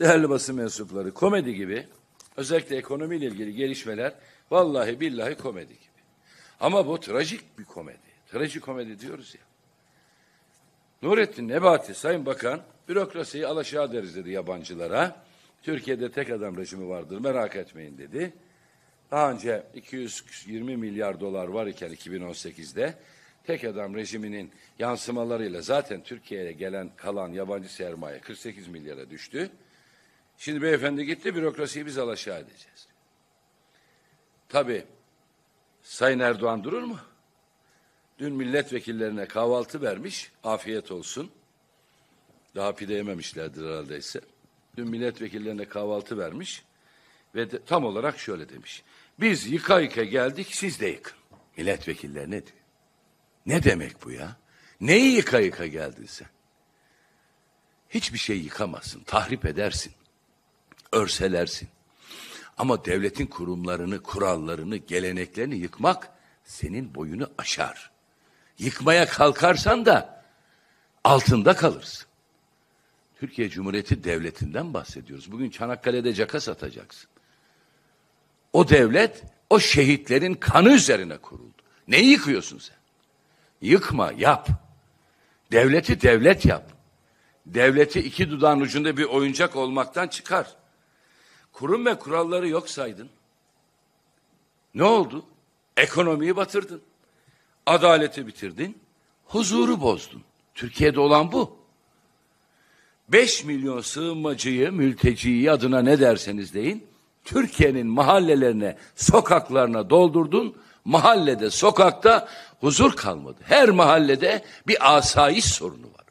değerli basın mensupları komedi gibi özellikle ekonomiyle ilgili gelişmeler vallahi billahi komedi gibi. Ama bu trajik bir komedi. Trajik komedi diyoruz ya. Nurettin Nebati Sayın Bakan bürokrasiyi alaşağı deriz dedi yabancılara. Türkiye'de tek adam rejimi vardır merak etmeyin dedi. Daha önce 220 milyar dolar var iken 2018'de tek adam rejiminin yansımalarıyla zaten Türkiye'ye gelen kalan yabancı sermaye 48 milyara düştü. Şimdi beyefendi gitti bürokrasiyi biz alaşağı edeceğiz. Tabii Sayın Erdoğan durur mu? Dün milletvekillerine kahvaltı vermiş. Afiyet olsun. Daha pide yememişlerdir herhaldeyse. Dün milletvekillerine kahvaltı vermiş. Ve de, tam olarak şöyle demiş. Biz yıka yıka geldik siz de yıkın. Milletvekiller ne diyor? Ne demek bu ya? Neyi yıka yıka geldin sen? Hiçbir şey yıkamazsın, tahrip edersin örselersin. Ama devletin kurumlarını, kurallarını, geleneklerini yıkmak senin boyunu aşar. Yıkmaya kalkarsan da altında kalırsın. Türkiye Cumhuriyeti Devleti'nden bahsediyoruz. Bugün Çanakkale'de caka satacaksın. O devlet o şehitlerin kanı üzerine kuruldu. Neyi yıkıyorsun sen? Yıkma, yap. Devleti devlet yap. Devleti iki dudağın ucunda bir oyuncak olmaktan çıkar kurum ve kuralları yok saydın. Ne oldu? Ekonomiyi batırdın. Adaleti bitirdin. Huzuru bozdun. Türkiye'de olan bu. 5 milyon sığınmacıyı, mülteciyi adına ne derseniz deyin, Türkiye'nin mahallelerine, sokaklarına doldurdun. Mahallede, sokakta huzur kalmadı. Her mahallede bir asayiş sorunu var.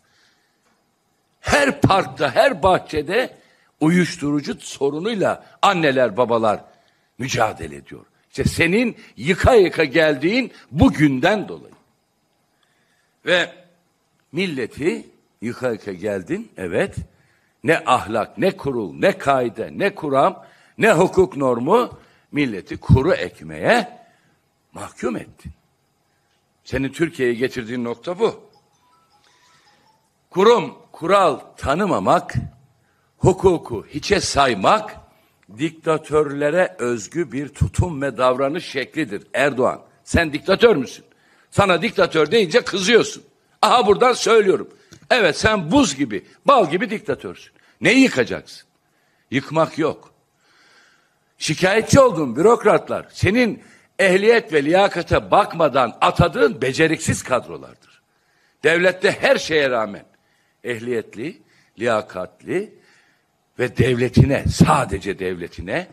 Her parkta, her bahçede uyuşturucu sorunuyla anneler babalar mücadele ediyor. İşte senin yıka yıka geldiğin bugünden dolayı. Ve milleti yıka yıka geldin evet. Ne ahlak, ne kurul, ne kaide, ne kuram, ne hukuk normu milleti kuru ekmeğe mahkum ettin. Senin Türkiye'ye getirdiğin nokta bu. Kurum, kural tanımamak hukuku hiçe saymak diktatörlere özgü bir tutum ve davranış şeklidir Erdoğan. Sen diktatör müsün? Sana diktatör deyince kızıyorsun. Aha buradan söylüyorum. Evet sen buz gibi, bal gibi diktatörsün. Neyi yıkacaksın? Yıkmak yok. Şikayetçi olduğun bürokratlar senin ehliyet ve liyakate bakmadan atadığın beceriksiz kadrolardır. Devlette her şeye rağmen ehliyetli, liyakatli, ve devletine, sadece devletine,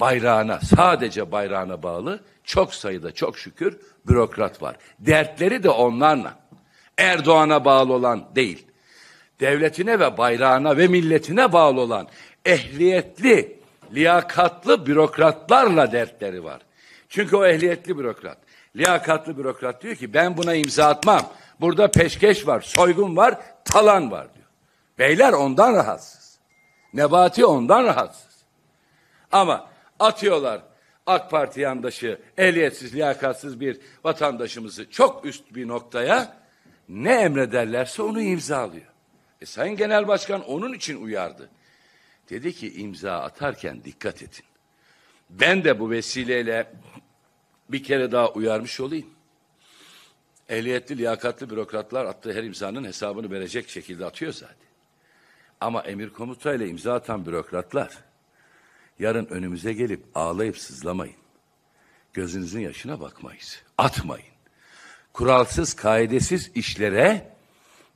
bayrağına, sadece bayrağına bağlı çok sayıda çok şükür bürokrat var. Dertleri de onlarla. Erdoğan'a bağlı olan değil. Devletine ve bayrağına ve milletine bağlı olan ehliyetli, liyakatlı bürokratlarla dertleri var. Çünkü o ehliyetli bürokrat, liyakatlı bürokrat diyor ki ben buna imza atmam. Burada peşkeş var, soygun var, talan var diyor. Beyler ondan rahatsız. Nebati ondan rahatsız. Ama atıyorlar AK Parti yandaşı, ehliyetsiz, liyakatsız bir vatandaşımızı çok üst bir noktaya ne emrederlerse onu imzalıyor. E Sayın Genel Başkan onun için uyardı. Dedi ki imza atarken dikkat edin. Ben de bu vesileyle bir kere daha uyarmış olayım. Ehliyetli, liyakatlı bürokratlar attığı her imzanın hesabını verecek şekilde atıyor zaten. Ama emir komutayla imza atan bürokratlar yarın önümüze gelip ağlayıp sızlamayın. Gözünüzün yaşına bakmayız. Atmayın. Kuralsız, kaidesiz işlere,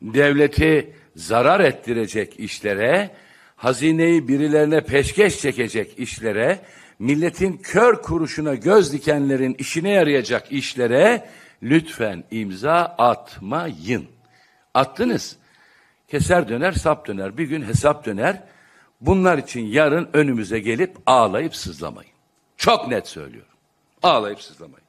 devleti zarar ettirecek işlere, hazineyi birilerine peşkeş çekecek işlere, milletin kör kuruşuna göz dikenlerin işine yarayacak işlere lütfen imza atmayın. Attınız. Keser döner, sap döner. Bir gün hesap döner. Bunlar için yarın önümüze gelip ağlayıp sızlamayın. Çok net söylüyorum. Ağlayıp sızlamayın.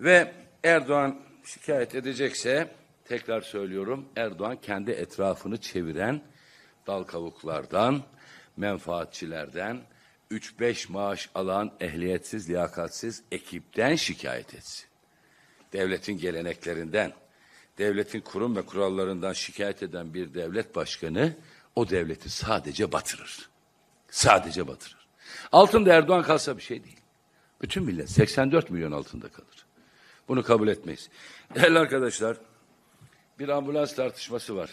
Ve Erdoğan şikayet edecekse tekrar söylüyorum Erdoğan kendi etrafını çeviren dal kavuklardan, menfaatçilerden, 3-5 maaş alan ehliyetsiz, liyakatsiz ekipten şikayet etsin. Devletin geleneklerinden, devletin kurum ve kurallarından şikayet eden bir devlet başkanı o devleti sadece batırır. Sadece batırır. Altında Erdoğan kalsa bir şey değil. Bütün millet 84 milyon altında kalır. Bunu kabul etmeyiz. Değerli arkadaşlar bir ambulans tartışması var.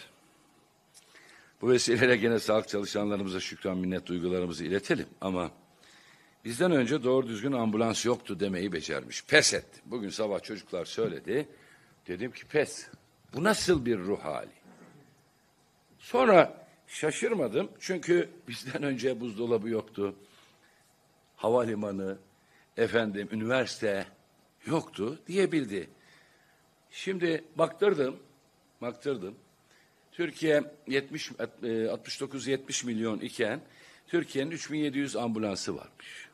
Bu vesileyle gene sağlık çalışanlarımıza şükran minnet duygularımızı iletelim ama bizden önce doğru düzgün ambulans yoktu demeyi becermiş. Pes etti. Bugün sabah çocuklar söyledi. Dedim ki pes. Bu nasıl bir ruh hali? Sonra şaşırmadım çünkü bizden önce buzdolabı yoktu. Havalimanı, efendim üniversite yoktu diyebildi. Şimdi baktırdım, baktırdım. Türkiye 69-70 e, milyon iken Türkiye'nin 3700 ambulansı varmış.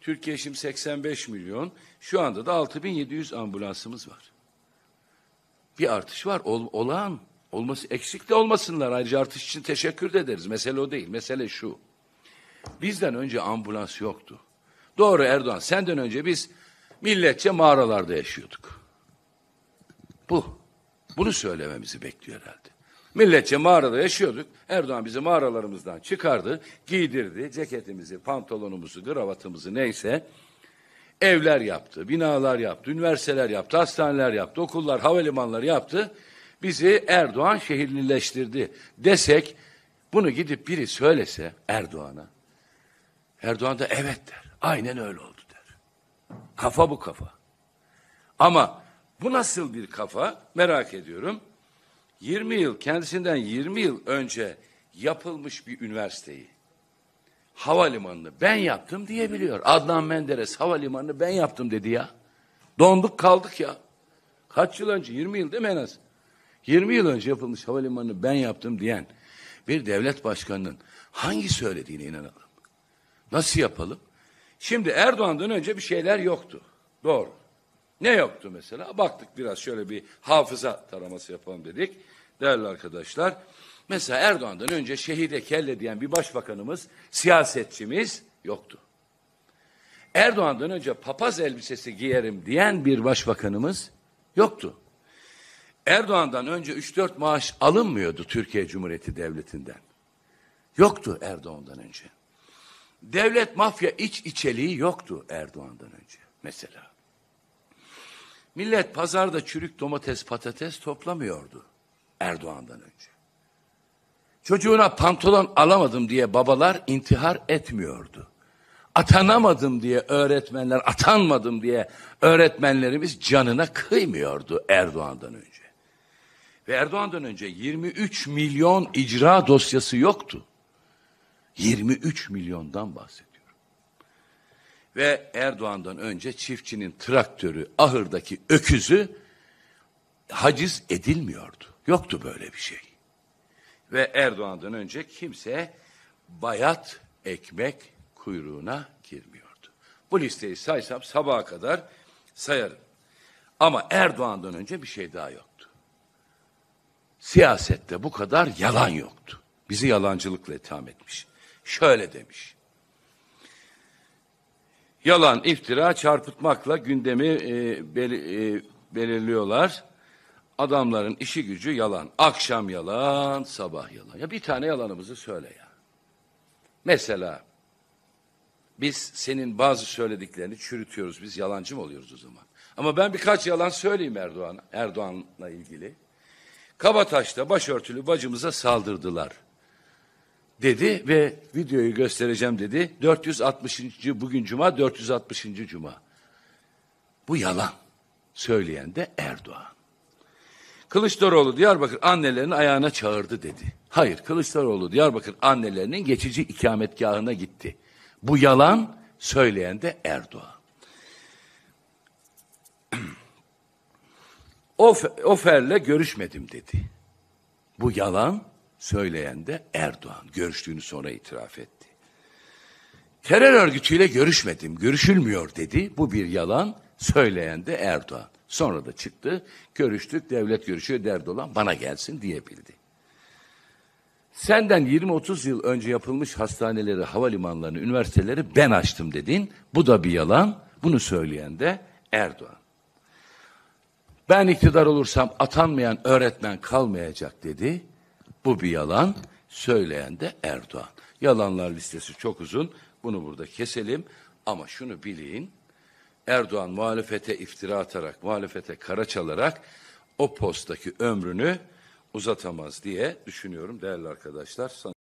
Türkiye şimdi 85 milyon, şu anda da 6700 ambulansımız var bir artış var. Ol, olağan olması eksik de olmasınlar. Ayrıca artış için teşekkür de ederiz. Mesele o değil. Mesele şu. Bizden önce ambulans yoktu. Doğru Erdoğan senden önce biz milletçe mağaralarda yaşıyorduk. Bu. Bunu söylememizi bekliyor herhalde. Milletçe mağarada yaşıyorduk. Erdoğan bizi mağaralarımızdan çıkardı, giydirdi ceketimizi, pantolonumuzu, kravatımızı neyse evler yaptı, binalar yaptı, üniversiteler yaptı, hastaneler yaptı, okullar, havalimanları yaptı. Bizi Erdoğan şehirlileştirdi desek bunu gidip biri söylese Erdoğan'a Erdoğan da evet der. Aynen öyle oldu der. Kafa bu kafa. Ama bu nasıl bir kafa merak ediyorum. 20 yıl kendisinden 20 yıl önce yapılmış bir üniversiteyi havalimanını ben yaptım diyebiliyor. Adnan Menderes havalimanını ben yaptım dedi ya. Donduk kaldık ya. Kaç yıl önce? 20 yıl değil mi en az? 20 yıl önce yapılmış havalimanını ben yaptım diyen bir devlet başkanının hangi söylediğine inanalım. Nasıl yapalım? Şimdi Erdoğan'dan önce bir şeyler yoktu. Doğru. Ne yoktu mesela? Baktık biraz şöyle bir hafıza taraması yapalım dedik. Değerli arkadaşlar, Mesela Erdoğan'dan önce şehide kelle diyen bir başbakanımız, siyasetçimiz yoktu. Erdoğan'dan önce papaz elbisesi giyerim diyen bir başbakanımız yoktu. Erdoğan'dan önce 3-4 maaş alınmıyordu Türkiye Cumhuriyeti Devleti'nden. Yoktu Erdoğan'dan önce. Devlet mafya iç içeliği yoktu Erdoğan'dan önce mesela. Millet pazarda çürük domates patates toplamıyordu Erdoğan'dan önce. Çocuğuna pantolon alamadım diye babalar intihar etmiyordu. Atanamadım diye öğretmenler, atanmadım diye öğretmenlerimiz canına kıymıyordu Erdoğan'dan önce. Ve Erdoğan'dan önce 23 milyon icra dosyası yoktu. 23 milyondan bahsediyorum. Ve Erdoğan'dan önce çiftçinin traktörü, ahırdaki öküzü haciz edilmiyordu. Yoktu böyle bir şey. Ve Erdoğan'dan önce kimse bayat ekmek kuyruğuna girmiyordu. Bu listeyi saysam sabaha kadar sayarım. Ama Erdoğan'dan önce bir şey daha yoktu. Siyasette bu kadar yalan yoktu. Bizi yalancılıkla itham etmiş. Şöyle demiş. Yalan, iftira, çarpıtmakla gündemi e, bel, e, belirliyorlar. Adamların işi gücü yalan. Akşam yalan, sabah yalan. Ya bir tane yalanımızı söyle ya. Mesela biz senin bazı söylediklerini çürütüyoruz. Biz yalancı mı oluyoruz o zaman? Ama ben birkaç yalan söyleyeyim Erdoğan Erdoğan'la ilgili. Kabataş'ta başörtülü bacımıza saldırdılar dedi ve videoyu göstereceğim dedi. 460. bugün cuma 460. cuma. Bu yalan söyleyen de Erdoğan. Kılıçdaroğlu Diyarbakır annelerini ayağına çağırdı dedi. Hayır Kılıçdaroğlu Diyarbakır annelerinin geçici ikametgahına gitti. Bu yalan söyleyen de Erdoğan. Of, oferle görüşmedim dedi. Bu yalan söyleyen de Erdoğan. Görüştüğünü sonra itiraf etti. Terör örgütüyle görüşmedim, görüşülmüyor dedi. Bu bir yalan söyleyen de Erdoğan. Sonra da çıktı, görüştük, devlet görüşüyor, derdi olan bana gelsin diyebildi. Senden 20-30 yıl önce yapılmış hastaneleri, havalimanlarını, üniversiteleri ben açtım dedin. Bu da bir yalan. Bunu söyleyen de Erdoğan. Ben iktidar olursam atanmayan öğretmen kalmayacak dedi. Bu bir yalan. Söyleyen de Erdoğan. Yalanlar listesi çok uzun. Bunu burada keselim. Ama şunu bilin. Erdoğan muhalefete iftira atarak, muhalefete kara çalarak o posttaki ömrünü uzatamaz diye düşünüyorum değerli arkadaşlar.